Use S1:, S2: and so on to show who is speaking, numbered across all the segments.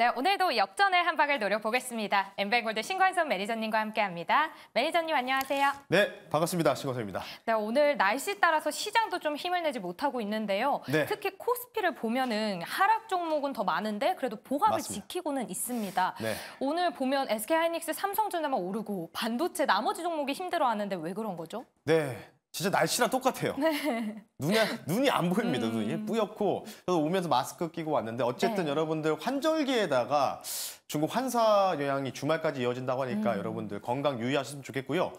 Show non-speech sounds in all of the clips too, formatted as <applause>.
S1: 네, 오늘도 역전의 한 방을 노려보겠습니다. 엠뱅골드 신관선 매니저님과 함께합니다. 매니저님 안녕하세요.
S2: 네, 반갑습니다. 신관선입니다.
S1: 네, 오늘 날씨 따라서 시장도 좀 힘을 내지 못하고 있는데요. 네. 특히 코스피를 보면은 하락 종목은 더 많은데 그래도 보합을 맞습니다. 지키고는 있습니다. 네. 오늘 보면 SK하이닉스, 삼성전자만 오르고 반도체 나머지 종목이 힘들어하는데 왜 그런 거죠?
S2: 네, 진짜 날씨랑 똑같아요.
S1: 네.
S2: 눈이, 눈이 안 보입니다. 음. 눈이 뿌옇고. 그래서 오면서 마스크 끼고 왔는데 어쨌든 네. 여러분들 환절기에다가 중국 환사 영향이 주말까지 이어진다고 하니까 음. 여러분들 건강 유의하셨으면 좋겠고요.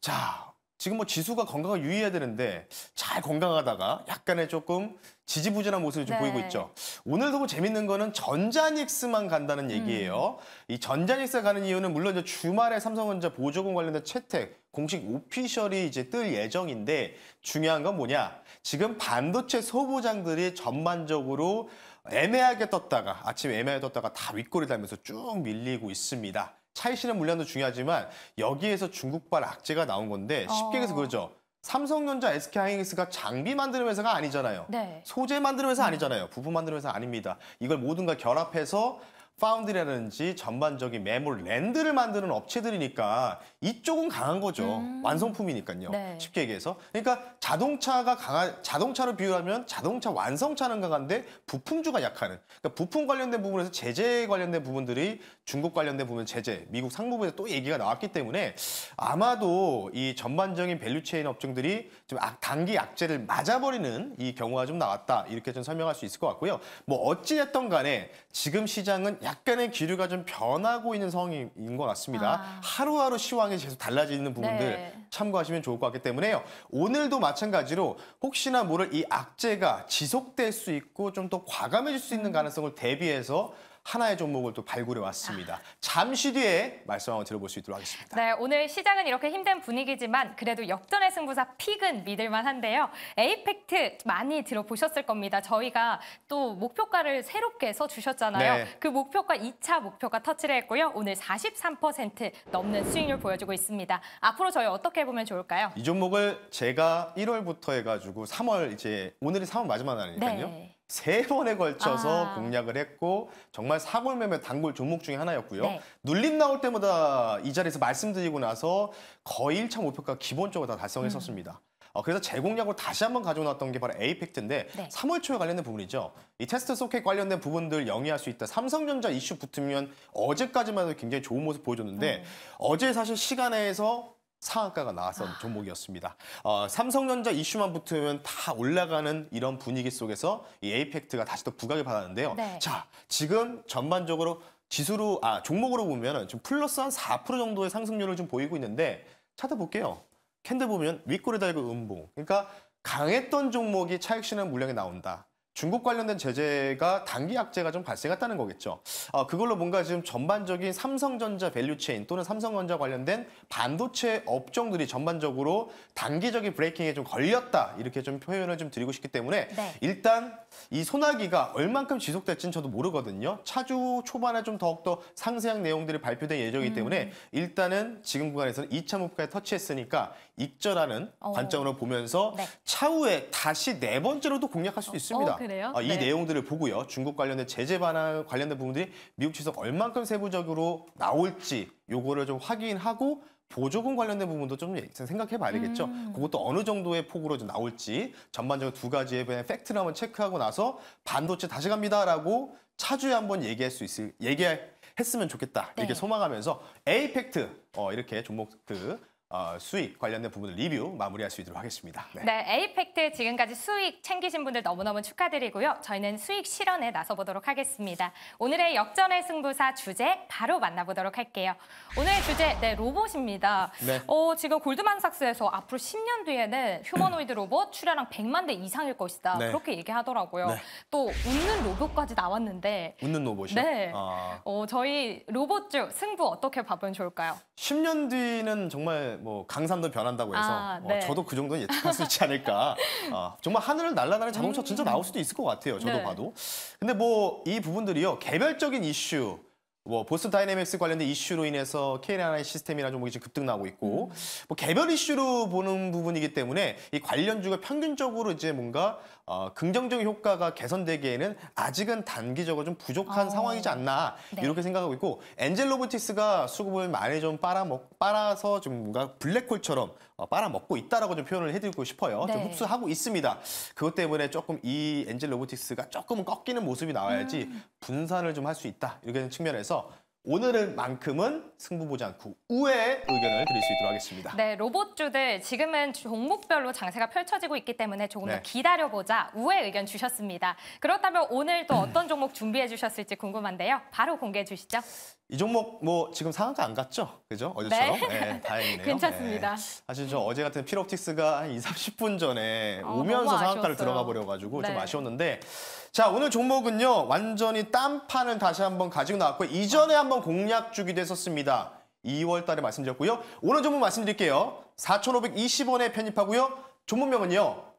S2: 자, 지금 뭐 지수가 건강을 유의해야 되는데 잘 건강하다가 약간의 조금 지지부진한 모습이좀 네. 보이고 있죠. 오늘도 뭐 재밌는 거는 전자닉스만 간다는 음. 얘기예요. 음. 이 전자닉스 가는 이유는 물론 이제 주말에 삼성전자 보조금 관련된 채택 공식 오피셜이 이제 뜰 예정인데 중요한 건 뭐냐? 지금 반도체 소부장들이 전반적으로 애매하게 떴다가 아침에 애매하게 떴다가 다윗골이 달면서 쭉 밀리고 있습니다. 차이시는 물량도 중요하지만 여기에서 중국발 악재가 나온 건데 쉽게 얘기해서 어. 그러죠. 삼성전자 SK하이닉스가 장비 만드는 회사가 아니잖아요. 네. 소재 만드는 회사 음. 아니잖아요. 부품 만드는 회사 아닙니다. 이걸 모든 걸 결합해서 파운드라든지 리 전반적인 매몰 랜드를 만드는 업체들이니까 이쪽은 강한 거죠. 음. 완성품이니까요. 네. 쉽게 얘기해서. 그러니까 자동차가 강한 자동차로 비유하면 자동차 완성차는 강한데 부품주가 약하는. 그러니까 부품 관련된 부분에서 제재 관련된 부분들이 중국 관련된 부분 제재, 미국 상무부에서 또 얘기가 나왔기 때문에 아마도 이 전반적인 밸류체인 업종들이 좀 단기 약재를 맞아버리는 이 경우가 좀 나왔다. 이렇게 좀 설명할 수 있을 것 같고요. 뭐 어찌됐던 간에 지금 시장은 약간의 기류가 좀 변하고 있는 성인 것 같습니다. 아. 하루하루 시황이 계속 달라지는 부분들 네. 참고하시면 좋을 것 같기 때문에요. 오늘도 마찬가지로 혹시나 모를 이 악재가 지속될 수 있고 좀 더 과감해질 수 있는 가능성을 대비해서 하나의 종목을 또 발굴해 왔습니다. 잠시 뒤에 말씀 한번 들어볼 수 있도록 하겠습니다.
S1: 네, 오늘 시장은 이렇게 힘든 분위기지만 그래도 역전의 승부사 픽은 믿을만 한데요. 에이펙트 많이 들어보셨을 겁니다. 저희가 또 목표가를 새롭게 써주셨잖아요. 네. 그 목표가 2차 목표가 터치를 했고요. 오늘 43% 넘는 수익률 보여주고 있습니다. 앞으로 저희 어떻게 보면 좋을까요?
S2: 이 종목을 제가 1월부터 해가지고 3월 이제 오늘이 3월 마지막 날이니까요. 네. 세 번에 걸쳐서 아. 공략을 했고 정말 사골매매 단골 종목 중에 하나였고요. 네. 눌림 나올 때마다 이 자리에서 말씀드리고 나서 거의 1차 목표가 기본적으로 다 달성했었습니다. 음. 어, 그래서 재공략으로 다시 한번 가져놨던 게 바로 에이펙트인데 네. 3월 초에 관련된 부분이죠. 이 테스트 소켓 관련된 부분들 영위할 수 있다. 삼성전자 이슈 붙으면 어제까지만 해도 굉장히 좋은 모습 보여줬는데 음. 어제 사실 시간에서 상한가가 나왔던 아. 종목이었습니다. 어, 삼성전자 이슈만 붙으면 다 올라가는 이런 분위기 속에서 이 에이펙트가 다시 또 부각을 받았는데요. 네. 자, 지금 전반적으로 지수로 아 종목으로 보면은 지금 플러스 한 4% 정도의 상승률을 좀 보이고 있는데 차트 볼게요. 캔들 보면 윗꼬리 달고 음봉. 그러니까 강했던 종목이 차익 실현 물량이 나온다. 중국 관련된 제재가 단기 악재가좀 발생했다는 거겠죠. 아, 그걸로 뭔가 지금 전반적인 삼성전자 밸류체인 또는 삼성전자 관련된 반도체 업종들이 전반적으로 단기적인 브레이킹에 좀 걸렸다 이렇게 좀 표현을 좀 드리고 싶기 때문에 네. 일단 이 소나기가 얼만큼 지속될지는 저도 모르거든요. 차주 초반에 좀 더욱더 상세한 내용들이 발표될 예정이기 음. 때문에 음. 일단은 지금 구간에서는 2차 목표에 터치했으니까 익절하는 오. 어. 관점으로 보면서 네. 차후에 다시 네 번째로도 공략할 수 어, 있습니다. 어, 이 네. 내용들을 보고요. 중국 관련된 제재 반환 관련된 부분들이 미국 측에서 얼만큼 세부적으로 나올지 요거를 좀 확인하고 보조금 관련된 부분도 좀 생각해 봐야 되겠죠. 음. 그것도 어느 정도의 폭으로 좀 나올지 전반적으로 두 가지에 대한 팩트를 한번 체크하고 나서 반도체 다시 갑니다라고 차주에 한번 얘기할 수 있을 얘기할 했으면 좋겠다 네. 이렇게 소망하면서 에이펙트 어, 이렇게 종목 그 어, 수익 관련된 부분을 리뷰 마무리할 수 있도록 하겠습니다. 네.
S1: 네, 에이펙트 지금까지 수익 챙기신 분들 너무너무 축하드리고요. 저희는 수익 실현에 나서보도록 하겠습니다. 오늘의 역전의 승부사 주제 바로 만나보도록 할게요. 오늘의 주제, 네, 로봇입니다. 네. 어, 지금 골드만삭스에서 앞으로 10년 뒤에는 휴머노이드 로봇 출하량 100만 대 이상일 것이다. 네. 그렇게 얘기하더라고요. 네. 또 웃는 로봇까지 나왔는데
S2: 웃는 로봇이요? 네. 아...
S1: 어, 저희 로봇주 승부 어떻게 봐보면 좋을까요? 10년 뒤는
S2: 정말 뭐 강산도 변한다고 해서 아, 어, 네. 어, 저도 그 정도는 예측할 수 있지 않을까. 어, 정말 하늘을 날아다니는 자동차 음. 진짜 나올 수도 있을 것 같아요. 저도 네. 봐도. 근데 뭐 이 부분들이요 개별적인 이슈. 뭐 보스 다이내믹스 관련된 이슈로 인해서 K&I 시스템이나 종목이 지금 급등 나오고 있고 음. 뭐 개별 이슈로 보는 부분이기 때문에 이 관련주가 평균적으로 이제 뭔가 어, 긍정적인 효과가 개선되기에는 아직은 단기적으로 좀 부족한 어... 상황이지 않나 네. 이렇게 생각하고 있고 엔젤 로보틱스가 수급을 많이 좀 빨아먹 빨아서 좀 뭔가 블랙홀처럼 어, 빨아먹고 있다라고 좀 표현을 해드리고 싶어요. 네. 좀 흡수하고 있습니다. 그것 때문에 조금 이 엔젤 로보틱스가 조금은 꺾이는 모습이 나와야지 음... 분산을 좀 할 수 있다 이렇게 측면에서 오늘은만큼은 승부 보지 않고 우회의 의견을 드릴 수 있도록 하겠습니다.
S1: 네, 로봇주들 지금은 종목별로 장세가 펼쳐지고 있기 때문에 조금 네. 기다려보자 우회 의견 주셨습니다. 그렇다면 오늘 또 음. 어떤 종목 준비해 주셨을지 궁금한데요. 바로 공개해 주시죠.
S2: 이 종목 뭐 지금 상한가 안 갔죠? 그죠? 어제처럼? 네. 네 다행이네요. <laughs> 괜찮습니다. 네. 사실 저 어제 같은 피롭틱스가 한 20, 30분 전에 어, 오면서 상한가를 들어가 버려가지고 좀 네. 아쉬웠는데 자 오늘 종목은요 완전히 딴판을 다시 한번 가지고 나왔고 이전에 한번 공략 주기도 했었습니다. 2월 달에 말씀드렸고요. 오늘 종목 말씀드릴게요. 4,520원에 편입하고요. 종목명은요.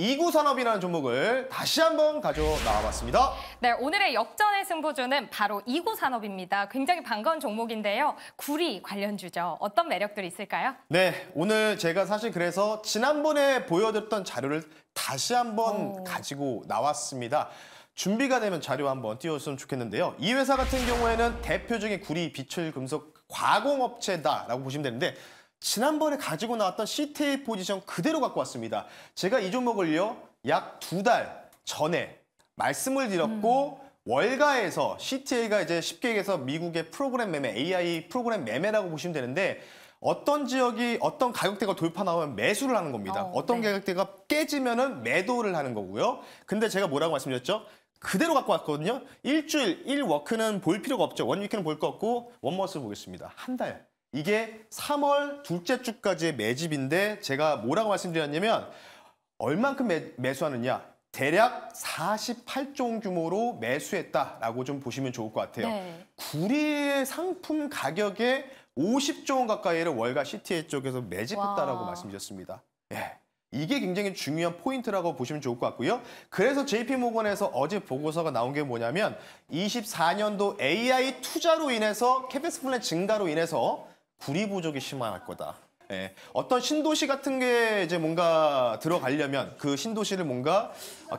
S2: 이구 산업이라는 종목을 다시 한번 가져나와봤습니다.
S1: 네, 오늘의 역전의 승부주는 바로 이구 산업입니다. 굉장히 반가운 종목인데요. 구리 관련주죠. 어떤 매력들이 있을까요?
S2: 네, 오늘 제가 사실 그래서 지난번에 보여드렸던 자료를 다시 한번 오. 가지고 나왔습니다. 준비가 되면 자료 한번 띄워줬으면 좋겠는데요. 이 회사 같은 경우에는 대표적인 구리 비철 금속 과공업체다라고 보시면 되는데 지난번에 가지고 나왔던 CTA 포지션 그대로 갖고 왔습니다. 제가 이 종목을요 약 두 달 전에 말씀을 드렸고 음. 월가에서 CTA가 이제 쉽게 얘기해서 미국의 프로그램 매매, AI 프로그램 매매라고 보시면 되는데 어떤 지역이 어떤 가격대가 돌파 나오면 매수를 하는 겁니다. 어, 떤 네. 가격대가 깨지면은 매도를 하는 거고요. 근데 제가 뭐라고 말씀드렸죠? 그대로 갖고 왔거든요. 일주일, 일워크는 볼 필요가 없죠. 원위크는 볼 거 없고 원머스 보겠습니다. 한 달. 이게 3월 둘째 주까지의 매집인데 제가 뭐라고 말씀드렸냐면 얼만큼 매, 매수하느냐 대략 48종 규모로 매수했다라고 좀 보시면 좋을 것 같아요. 네. 구리의 상품 가격에 5 0종 가까이를 월가 CTA 쪽에서 매집했다라고 와. 말씀드렸습니다. 예. 이게 굉장히 중요한 포인트라고 보시면 좋을 것 같고요. 그래서 JP모건에서 어제 보고서가 나온 게 뭐냐면 24년도 AI 투자로 인해서 캐피스 플랜 증가로 인해서 구리 부족이 심할 거다. 예, 어떤 신도시 같은 게 이제 뭔가 들어가려면 그 신도시를 뭔가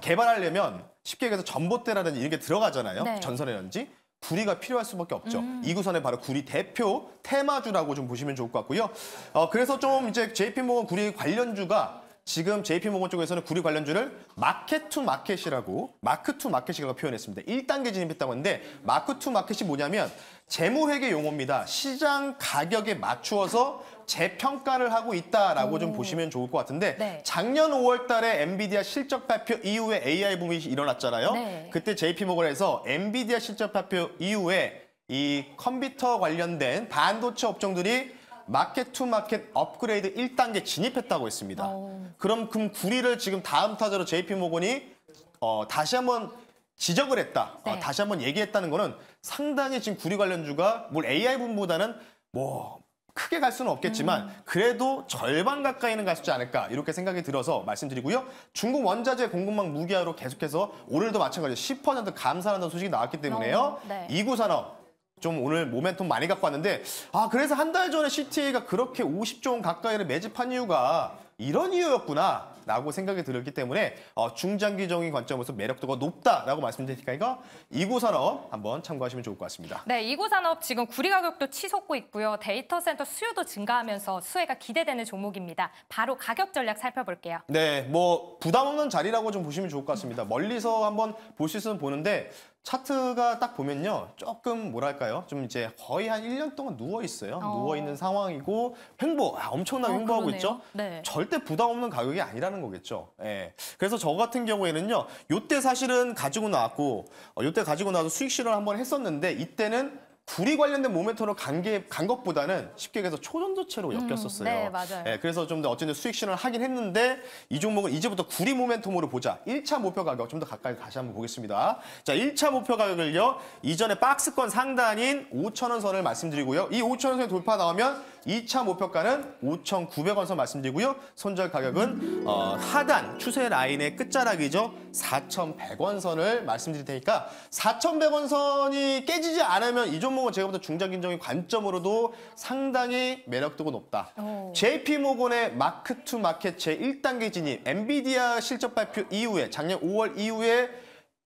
S2: 개발하려면 쉽게 얘기해서 전봇대라든지 이런 게 들어가잖아요. 네. 전선이라든지. 구리가 필요할 수밖에 없죠. 음. 이구선에 바로 구리 대표 테마주라고 좀 보시면 좋을 것 같고요. 어, 그래서 좀 이제 JP모건 구리 관련주가 지금 JP모건 쪽에서는 구리 관련주를 마켓 투 마켓이라고 마크 투 마켓이라고 표현했습니다. 1단계 진입했다고 하는데 마크 투 마켓이 뭐냐면 재무회계 용어입니다. 시장 가격에 맞추어서 재평가를 하고 있다라고 오. 좀 보시면 좋을 것 같은데 네. 작년 5월 달에 엔비디아 실적 발표 이후에 AI 붐이 일어났잖아요. 네. 그때 JP모건에서 엔비디아 실적 발표 이후에 이 컴퓨터 관련된 반도체 업종들이 마켓 투 마켓 업그레이드 1단계 진입했다고 했습니다. 오. 어. 그럼 금구리를 그 지금 다음 타자로 JP 모건이 어, 다시 한번 지적을 했다. 어, 네. 어, 다시 한번 얘기했다는 거는 상당히 지금 구리 관련주가 뭘 AI 분보다는 뭐 크게 갈 수는 없겠지만 음. 그래도 절반 가까이는 갈 수 있지 않을까 이렇게 생각이 들어서 말씀드리고요. 중국 원자재 공급망 무기화로 계속해서 오늘도 마찬가지로 10% 감산한다는 소식이 나왔기 때문에요. 어, 네. 이구 산업 좀 오늘 모멘텀 많이 갖고 왔는데 아 그래서 한 달 전에 c 티가 그렇게 50조 원 가까이를 매집한 이유가 이런 이유였구나 라고 생각이 들었기 때문에 어, 중장기적인 관점에서 매력도가 높다라고 말씀드리니까 이고 산업 한번 참고하시면 좋을 것 같습니다.
S1: 네, 이고 산업 지금 구리 가격도 치솟고 있고요. 데이터 센터 수요도 증가하면서 수혜가 기대되는 종목입니다. 바로 가격 전략 살펴볼게요.
S2: 네, 뭐 부담 없는 자리라고 좀 보시면 좋을 것 같습니다. 멀리서 한번 보실 수는 보는데 차트가 딱 보면요. 조금 뭐랄까요? 좀 이제 거의 한 1년 동안 누워 있어요. 어. 누워 있는 상황이고 횡보 아, 엄청나게 어, 횡보하고 그러네요. 있죠. 네. 절대 부담 없는 가격이 아니라는 거겠죠. 예. 그래서 저 같은 경우에는요. 요때 사실은 가지고 나왔고 어, 요때 가지고 나서 수익 실현 한번 했었는데 이때는 둘이 관련된 모멘터로 간, 게, 간 것보다는 쉽게 얘기해서 초전도체로 음, 엮였었어요. 음, 네, 맞아요. 예, 그래서 좀 더 어쨌든 수익 신현을 하긴 했는데 이 종목은 이제부터 구리 모멘텀으로 보자. 1차 목표 가격 좀 더 가까이 다시 한번 보겠습니다. 자, 1차 목표 가격을요. 이전에 박스권 상단인 5천원 선을 말씀드리고요. 이 5천원 선이 돌파 나오면 2차 목표가는 5,900원선 말씀드리고요. 손절 가격은 어, 하단 추세 라인의 끝자락이죠. 4,100원선을 말씀드릴 테니까 4,100원선이 깨지지 않으면 이 종목은 제가 보다 중장기적인 관점으로도 상당히 매력도가 높다. 오. JP모건의 마크 투 마켓 제1단계 진입, 엔비디아 실적 발표 이후에 작년 5월 이후에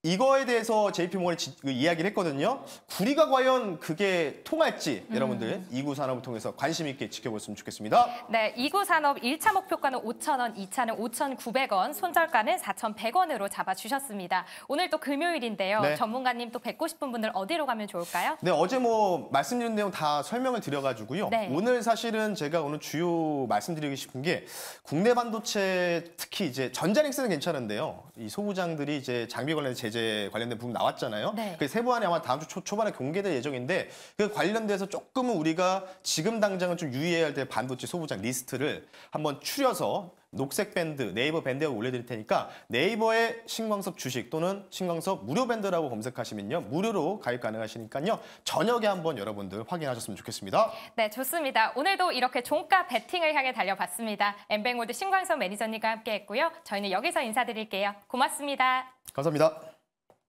S2: 이거에 대해서 JP모건이 그 이야기를 했거든요. 구리가 과연 그게 통할지 음. 여러분들 이구 산업을 통해서 관심 있게 지켜보셨으면 좋겠습니다.
S1: 네, 이구 산업 일차 목표가는 5 0원 이차는 5,900원, 손절가는 4,100원으로 잡아주셨습니다. 오늘 또 금요일인데요. 네. 전문가님 또 뵙고 싶은 분들 어디로 가면 좋을까요?
S2: 네, 어제 뭐 말씀드린 내용 다 설명을 드려가지고요. 네. 오늘 사실은 제가 오늘 주요 말씀드리고 싶은 게 국내 반도체 특히 이제 전자닉스는 괜찮은데요. 이 소부장들이 이제 장비 관련 제재 이제 관련된 부분 나왔잖아요. 네. 그세부안에 아마 다음 주 초, 초반에 공개될 예정인데 그 관련돼서 조금은 우리가 지금 당장은 좀 유의해야 할 때 반도체 소부장 리스트를 한번 추려서 녹색 밴드 네이버 밴드에 올려드릴 테니까 네이버에 신광섭 주식 또는 신광섭 무료 밴드라고 검색하시면요 무료로 가입 가능하시니까요 저녁에 한번 여러분들 확인하셨으면 좋겠습니다.
S1: 네 좋습니다. 오늘도 이렇게 종가 배팅을 향해 달려봤습니다. 엠뱅모드 신광섭 매니저님과 함께했고요 저희는 여기서 인사드릴게요. 고맙습니다.
S2: 감사합니다.